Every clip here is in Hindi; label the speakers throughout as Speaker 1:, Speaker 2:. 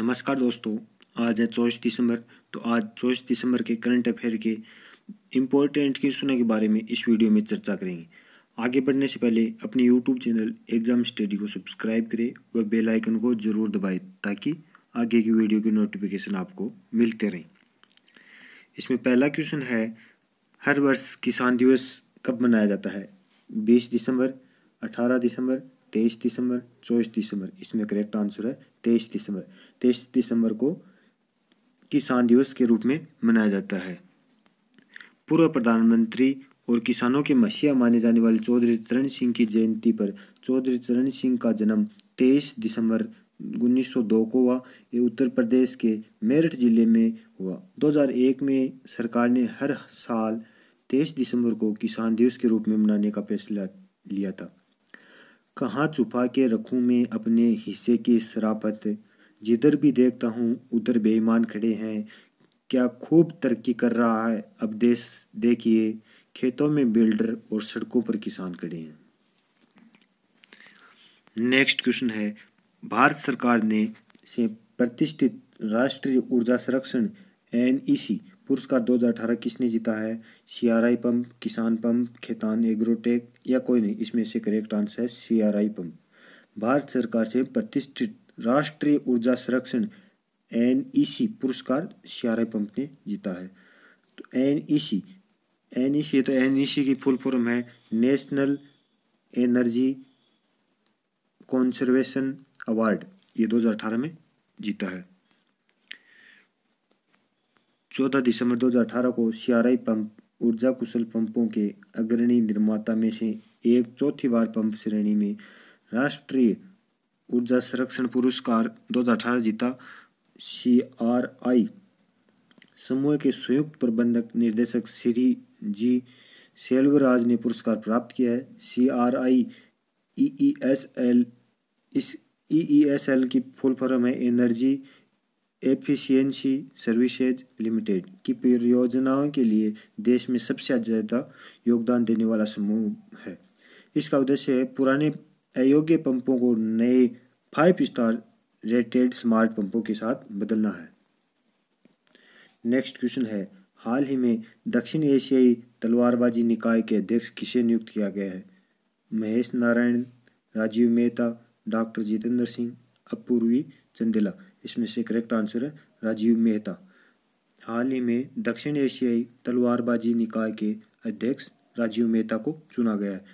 Speaker 1: नमस्कार दोस्तों आज है चौबीस दिसंबर तो आज चौबीस दिसंबर के करंट अफेयर के इम्पोर्टेंट क्वेश्चनों के बारे में इस वीडियो में चर्चा करेंगे आगे बढ़ने से पहले अपने यूट्यूब चैनल एग्जाम स्टडी को सब्सक्राइब करें व बेल आइकन को जरूर दबाएं ताकि आगे की वीडियो की नोटिफिकेशन आपको मिलते रहें इसमें पहला क्वेश्चन है हर वर्ष किसान दिवस कब मनाया जाता है बीस दिसंबर अठारह दिसंबर तेईस दिसंबर चौबीस दिसंबर इसमें करेक्ट आंसर है तेईस दिसंबर तेईस दिसंबर को किसान दिवस के रूप में मनाया जाता है पूर्व प्रधानमंत्री और किसानों के मसीहा माने जाने वाले चौधरी चरण सिंह की जयंती पर चौधरी चरण सिंह का जन्म तेईस दिसंबर 1902 को हुआ ये उत्तर प्रदेश के मेरठ जिले में हुआ 2001 में सरकार ने हर साल तेईस दिसंबर को किसान दिवस के रूप में मनाने का फैसला लिया था कहाँ छुपा के रखूँ मैं अपने हिस्से के शराफत जिधर भी देखता हूँ उधर बेईमान खड़े हैं क्या खूब तरक्की कर रहा है अब देश देखिए खेतों में बिल्डर और सड़कों पर किसान खड़े हैं नेक्स्ट क्वेश्चन है भारत सरकार ने से प्रतिष्ठित राष्ट्रीय ऊर्जा संरक्षण एन ई सी पुरस्कार 2018 किसने जीता है CRI pump Kisan pump Khetan agrotech या कोई नहीं इसमें से करेक्ट आंसर है सीआरआई पंप भारत सरकार से प्रतिष्ठित राष्ट्रीय ऊर्जा संरक्षण एन e पुरस्कार सीआरआई पंप ने जीता है तो एन एन e e तो एन की फुल फॉर्म है नेशनल एनर्जी कॉन्सर्वेशन अवार्ड ये 2018 में जीता है चौदह दिसंबर 2018 को सियाराई पंप ऊर्जा कुशल पंपों के अग्रणी निर्माता में से एक चौथी बार पंप श्रेणी में राष्ट्रीय ऊर्जा संरक्षण पुरस्कार 2018 जीता सी आर आई समूह के संयुक्त प्रबंधक निर्देशक श्री जी सेल्वराज ने पुरस्कार प्राप्त किया है C R I E S L इस ई ई एस एल की फुल फॉर्म है एनर्जी एफिशिएंसी सर्विसेज लिमिटेड की परियोजनाओं के लिए देश में सबसे ज़्यादा योगदान देने वाला समूह है इसका उद्देश्य है पुराने अयोग्य पंपों को नए फाइव स्टार रेटेड स्मार्ट पंपों के साथ बदलना है नेक्स्ट क्वेश्चन है हाल ही में दक्षिण एशियाई तलवारबाजी निकाय के अध्यक्ष किसे नियुक्त किया गया है महेश नारायण राजीव मेहता डॉक्टर जितेंद्र सिंह अपूर्वी चंदेला इसमें से करेक्ट आंसर है राजीव मेहता हाल ही में दक्षिण एशियाई तलवारबाजी निकाय के अध्यक्ष राजीव मेहता को चुना गया है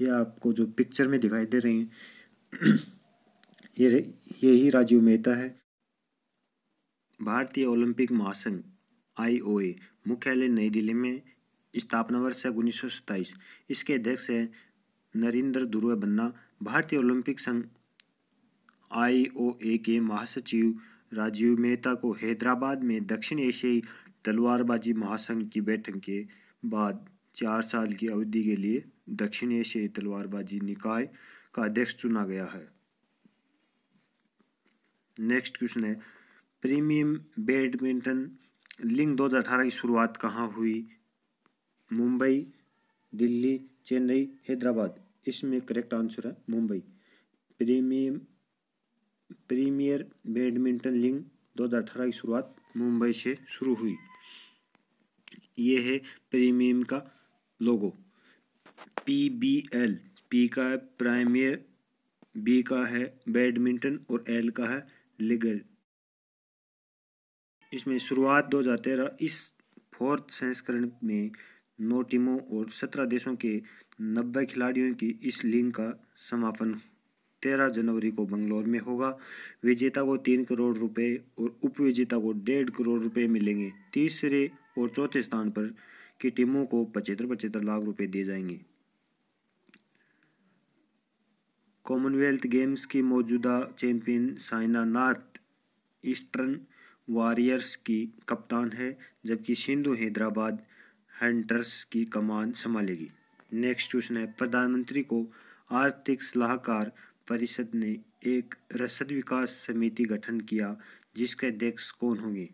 Speaker 1: ये आपको जो पिक्चर में दिखाई दे रही हैं ये यही राजीव मेहता है भारतीय ओलंपिक महासंघ आईओए मुख्यालय नई दिल्ली में स्थापना वर्ष है उन्नीस इसके अध्यक्ष हैं नरेंद्र ध्रुव बन्ना भारतीय ओलंपिक संघ आईओए के महासचिव राजीव मेहता को हैदराबाद में दक्षिण एशियाई तलवारबाजी महासंघ की बैठक के बाद चार साल की अवधि के लिए दक्षिण एशियाई तलवारबाजी निकाय का अध्यक्ष चुना गया है नेक्स्ट क्वेश्चन है प्रीमियम बैडमिंटन लिंग 2018 की शुरुआत कहाँ हुई मुंबई दिल्ली चेन्नई हैदराबाद इसमें करेक्ट आंसर है Mumbai premium premier badminton league 2018 की शुरुआत मुंबई से शुरू हुई ये है प्रीमियम का logo P B L P का है प्राइमियर बी का है बैडमिंटन और एल का है लीगल इसमें शुरुआत 2013 इस फोर्थ संस्करण में नौ टीमों और सत्रह देशों के नब्बे खिलाड़ियों की इस लीग का समापन तेरह जनवरी को बंगलोर में होगा विजेता को तीन करोड़ रुपए और उपविजेता को डेढ़ करोड़ रुपए मिलेंगे तीसरे और चौथे स्थान पर की टीमों को पचहत्तर पचहत्तर लाख रुपए दिए जाएंगे कॉमनवेल्थ गेम्स की मौजूदा champion Saina Nath Eastern Warriors की कप्तान है जबकि सिंधु हैदराबाद हंटर्स की कमान संभालेगी नेक्स्ट क्वेश्चन है प्रधानमंत्री को आर्थिक सलाहकार परिषद ने एक रसद विकास समिति गठन किया जिसके अध्यक्ष कौन होंगे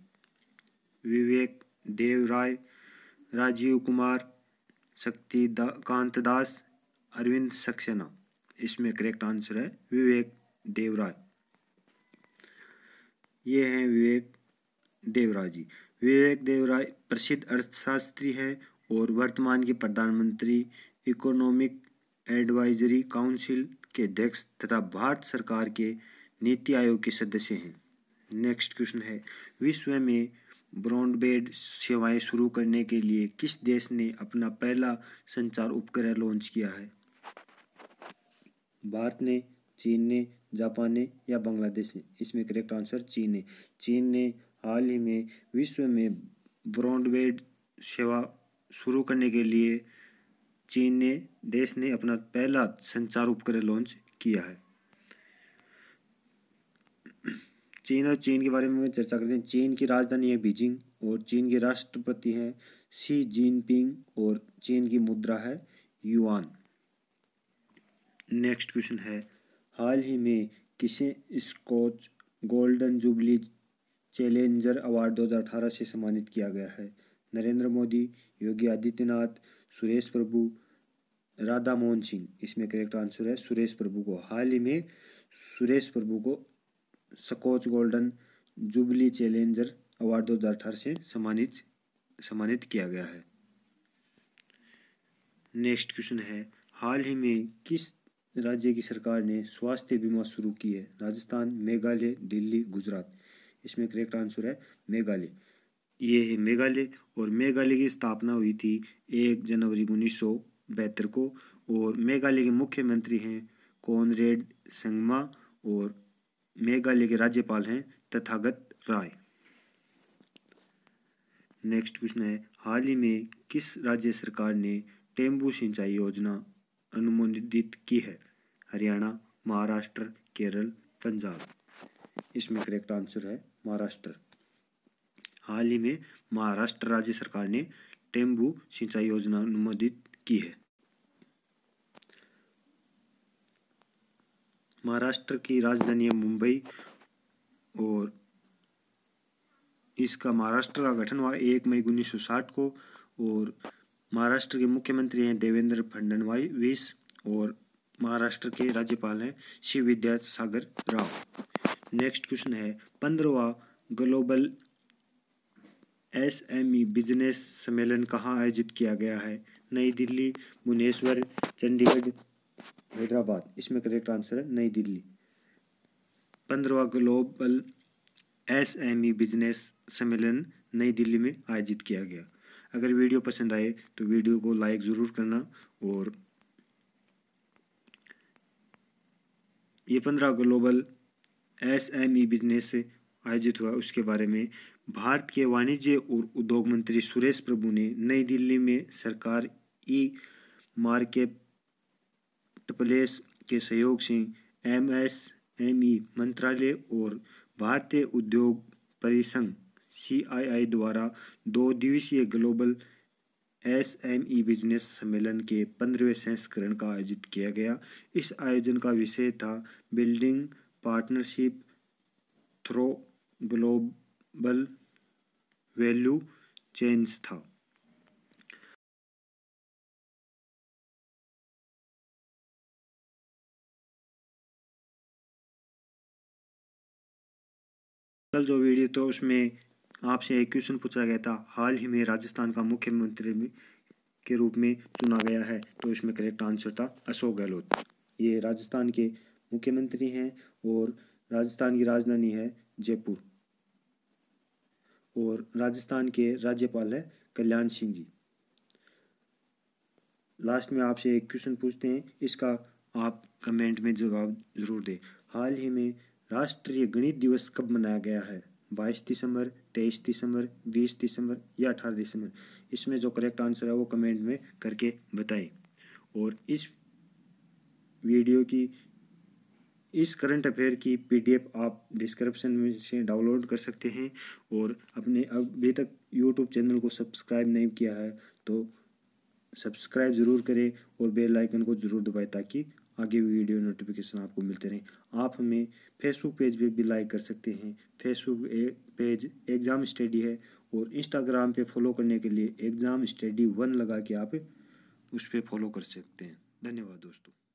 Speaker 1: विवेक देव राय राजीव कुमार शक्ति कांत दास अरविंद सक्सेना इसमें करेक्ट आंसर है विवेक देवराय ये हैं विवेक देवराय जी विवेक देवराय प्रसिद्ध अर्थशास्त्री हैं और वर्तमान के प्रधानमंत्री इकोनॉमिक एडवाइजरी काउंसिल के अध्यक्ष तथा भारत सरकार के नीति आयोग के सदस्य हैं नेक्स्ट क्वेश्चन है विश्व में ब्रॉडबैंड सेवाएं शुरू करने के लिए किस देश ने अपना पहला संचार उपग्रह लॉन्च किया है भारत ने चीन ने जापान ने या बांग्लादेश ने इसमें करेक्ट आंसर चीन है चीन ने हाल ही में विश्व में ब्रॉडबैंड सेवा शुरू करने के लिए चीन ने देश ने अपना पहला संचार उपकरण लॉन्च किया है चीन और चीन के बारे में चर्चा करते हैं चीन की राजधानी है बीजिंग और चीन के राष्ट्रपति हैं शी जिनपिंग और चीन की मुद्रा है युआन नेक्स्ट क्वेश्चन है हाल ही में किसे Skoch golden jubilee challenger award 2018 से सम्मानित किया गया है नरेंद्र मोदी योगी आदित्यनाथ सुरेश प्रभु राधा मोहन सिंह इसमें करेक्ट आंसर है सुरेश प्रभु को हाल ही में सुरेश प्रभु को Skoch golden jubilee challenger award दो हज़ार अठारह से सम्मानित सम्मानित किया गया है नेक्स्ट क्वेश्चन है हाल ही में किस राज्य की सरकार ने स्वास्थ्य बीमा शुरू की है राजस्थान मेघालय दिल्ली गुजरात इसमें करेक्ट आंसर है मेघालय ये है मेघालय और मेघालय की स्थापना हुई थी एक जनवरी उन्नीस को और मेघालय के मुख्यमंत्री हैं कॉनरेड संगमा और मेघालय के राज्यपाल हैं तथागत राय नेक्स्ट क्वेश्चन है हाल ही में किस राज्य सरकार ने टेम्बू सिंचाई योजना अनुमोदित की है हरियाणा महाराष्ट्र केरल पंजाब इसमें करेक्ट आंसर है महाराष्ट्र हाल ही में महाराष्ट्र राज्य सरकार ने टेम्बू सिंचाई योजना अनुमोदित की है महाराष्ट्र की राजधानी है मुंबई और इसका महाराष्ट्र का गठन हुआ एक मई उन्नीस को और महाराष्ट्र के मुख्यमंत्री हैं देवेंद्र फडणवीस और महाराष्ट्र के राज्यपाल हैं शिव विद्यासागर राव नेक्स्ट क्वेश्चन है पंद्रवा ग्लोबल एसएमई बिजनेस सम्मेलन कहाँ आयोजित किया गया है नई दिल्ली भुवनेश्वर चंडीगढ़ हैदराबाद इसमें करेक्ट आंसर है नई दिल्ली पंद्रवा ग्लोबल एसएमई बिजनेस सम्मेलन नई दिल्ली में आयोजित किया गया अगर वीडियो पसंद आए तो वीडियो को लाइक ज़रूर करना और ये पंद्रह global S M E business आयोजित हुआ उसके बारे में भारत के वाणिज्य और उद्योग मंत्री सुरेश प्रभु ने नई दिल्ली में सरकार ई मार्केट प्लेस के सहयोग से एम एस एम ई मंत्रालय और भारतीय उद्योग परिसंघ सी आई आई द्वारा दो दिवसीय global S M E business सम्मेलन के पंद्रहवें संस्करण का आयोजित किया गया इस आयोजन का विषय था building partnership through global value chain था कल जो वीडियो था उसमें आपसे एक क्वेश्चन पूछा गया था हाल ही में राजस्थान का मुख्यमंत्री के रूप में चुना गया है तो इसमें करेक्ट आंसर था अशोक गहलोत ये राजस्थान के मुख्यमंत्री हैं और राजस्थान की राजधानी है जयपुर और राजस्थान के राज्यपाल हैं कल्याण सिंह जी लास्ट में आपसे एक क्वेश्चन पूछते हैं इसका आप कमेंट में जवाब ज़रूर दें हाल ही में राष्ट्रीय गणित दिवस कब मनाया गया है बाईस दिसंबर तेईस दिसंबर बीस दिसंबर या अठारह दिसंबर इसमें जो करेक्ट आंसर है वो कमेंट में करके बताएं और इस वीडियो की इस करंट अफेयर की पीडीएफ आप डिस्क्रिप्शन में से डाउनलोड कर सकते हैं और अपने अभी तक यूट्यूब चैनल को सब्सक्राइब नहीं किया है तो सब्सक्राइब ज़रूर करें और बेल आइकन को ज़रूर दबाएं ताकि आगे वीडियो नोटिफिकेशन आपको मिलते रहें आप हमें फेसबुक पेज पे भी लाइक कर सकते हैं फेसबुक पेज एग्ज़ाम स्टडी है और इंस्टाग्राम पे फॉलो करने के लिए एग्ज़ाम स्टडी वन लगा के आप उस पर फॉलो कर सकते हैं धन्यवाद दोस्तों